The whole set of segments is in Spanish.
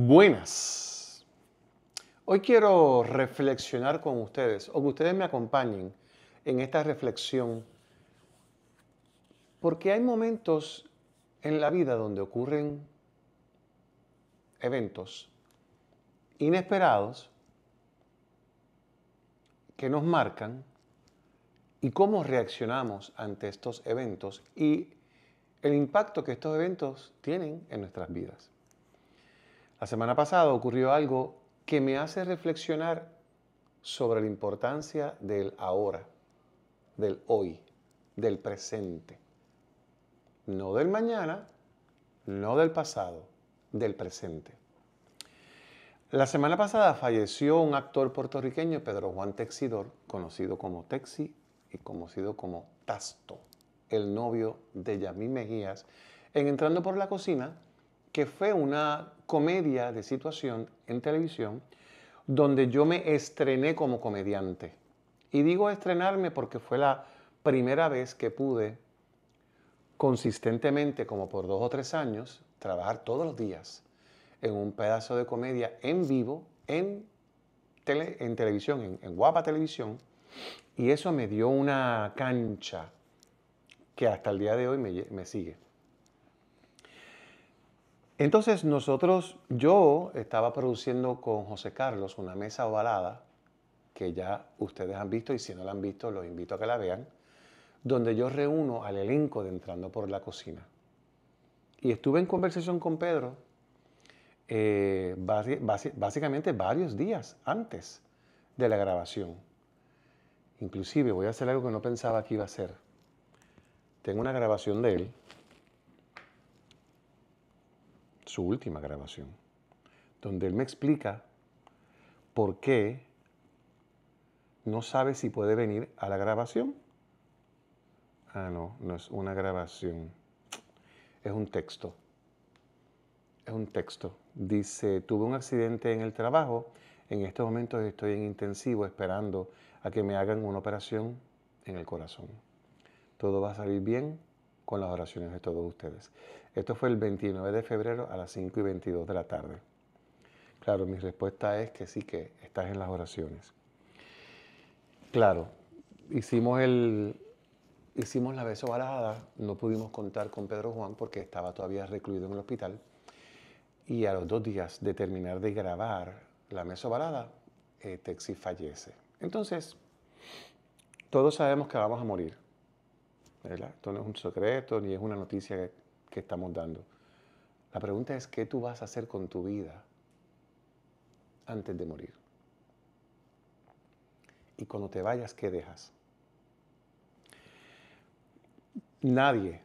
Buenas. Hoy quiero reflexionar con ustedes o que ustedes me acompañen en esta reflexión porque hay momentos en la vida donde ocurren eventos inesperados que nos marcan y cómo reaccionamos ante estos eventos y el impacto que estos eventos tienen en nuestras vidas. La semana pasada ocurrió algo que me hace reflexionar sobre la importancia del ahora, del hoy, del presente. No del mañana, no del pasado, del presente. La semana pasada falleció un actor puertorriqueño, Pedro Juan Texidor, conocido como Texi y conocido como Tasto, el novio de Yamí Mejías, en Entrando por la Cocina, que fue una comedia de situación en televisión donde yo me estrené como comediante. Y digo estrenarme porque fue la primera vez que pude consistentemente, como por dos o tres años, trabajar todos los días en un pedazo de comedia en vivo, en, en televisión, en, guapa televisión, y eso me dio una cancha que hasta el día de hoy me sigue. Entonces nosotros, yo estaba produciendo con José Carlos una mesa ovalada, que ya ustedes han visto y si no la han visto los invito a que la vean, donde yo reúno al elenco de Entrando por la Cocina. Y estuve en conversación con Pedro eh, básicamente varios días antes de la grabación. Inclusive voy a hacer algo que no pensaba que iba a hacer. Tengo una grabación de él su última grabación, donde él me explica por qué no sabe si puede venir a la grabación. Ah, no, no es una grabación, es un texto. Es un texto. Dice, tuve un accidente en el trabajo, en estos momentos estoy en intensivo esperando a que me hagan una operación en el corazón. Todo va a salir bien, con las oraciones de todos ustedes. Esto fue el 29 de febrero a las 5 y 22 de la tarde. Claro, mi respuesta es que sí que estás en las oraciones. Claro, hicimos, el, hicimos la no pudimos contar con Pedro Juan porque estaba todavía recluido en el hospital. Y a los dos días de terminar de grabar la mesobalada, eh, Texi fallece. Entonces, todos sabemos que vamos a morir. Esto no es un secreto ni es una noticia que, estamos dando. La pregunta es, ¿qué tú vas a hacer con tu vida antes de morir? Y cuando te vayas, ¿qué dejas? Nadie,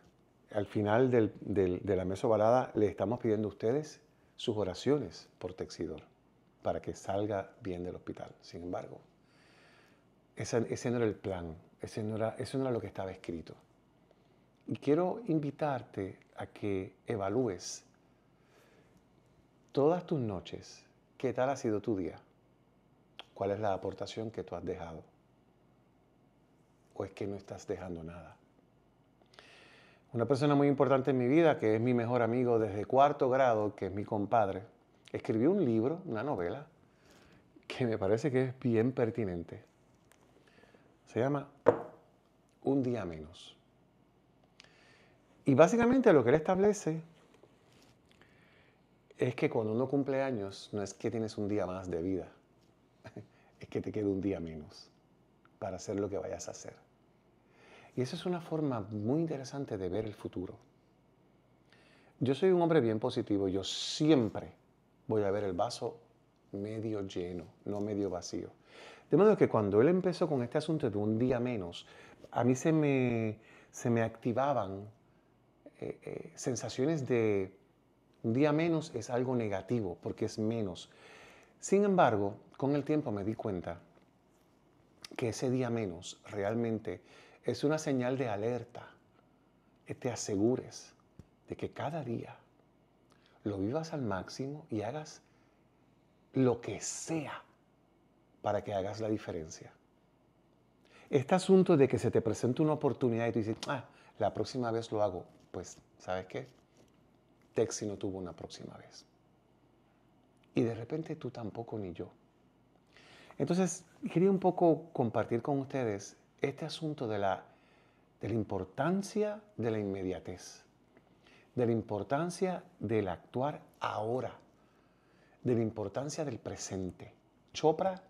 al final de la mesa balada, le estamos pidiendo a ustedes sus oraciones por Texidor para que salga bien del hospital. Sin embargo, ese, ese no era el plan eso no era lo que estaba escrito. Y quiero invitarte a que evalúes todas tus noches, qué tal ha sido tu día, cuál es la aportación que tú has dejado, o es que no estás dejando nada. Una persona muy importante en mi vida, que es mi mejor amigo desde cuarto grado, que es mi compadre, escribió un libro, una novela, que me parece que es bien pertinente. Se llama Un día menos. Y básicamente lo que él establece es que cuando uno cumple años no es que tienes un día más de vida, es que te queda un día menos para hacer lo que vayas a hacer. Y esa es una forma muy interesante de ver el futuro. Yo soy un hombre bien positivo, yo siempre voy a ver el vaso medio lleno, no medio vacío. De modo que cuando él empezó con este asunto de un día menos, a mí se me, se me activaban eh, eh, sensaciones de un día menos es algo negativo, porque es menos. Sin embargo, con el tiempo me di cuenta que ese día menos realmente es una señal de alerta, que te asegures de que cada día lo vivas al máximo y hagas lo que sea para que hagas la diferencia. Este asunto de que se te presenta una oportunidad y tú dices, ah, la próxima vez lo hago, pues, ¿sabes qué? Texi no tuvo una próxima vez. Y de repente tú tampoco ni yo. Entonces, quería un poco compartir con ustedes este asunto de la importancia de la inmediatez, de la importancia del actuar ahora de la importancia del presente. Chopra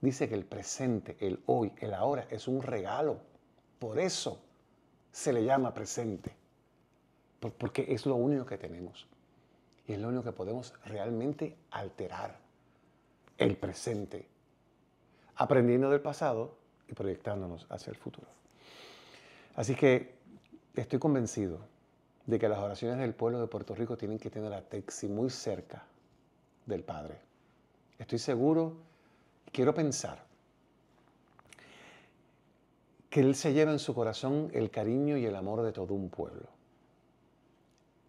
dice que el presente, el hoy, el ahora es un regalo. Por eso se le llama presente. Porque es lo único que tenemos. Y es lo único que podemos realmente alterar. El presente. Aprendiendo del pasado y proyectándonos hacia el futuro. Así que estoy convencido de que las oraciones del pueblo de Puerto Rico tienen que tener a Texi muy cerca del Padre. Estoy seguro, quiero pensar, que Él se lleva en su corazón el cariño y el amor de todo un pueblo.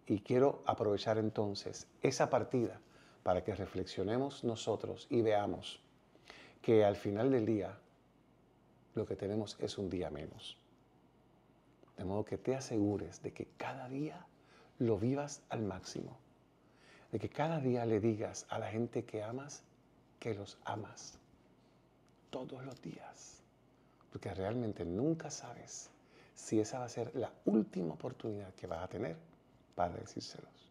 Y quiero aprovechar entonces esa partida para que reflexionemos nosotros y veamos que al final del día lo que tenemos es un día menos. De modo que te asegures de que cada día lo vivas al máximo de que cada día le digas a la gente que amas que los amas. Todos los días. Porque realmente nunca sabes si esa va a ser la última oportunidad que vas a tener para decírselos.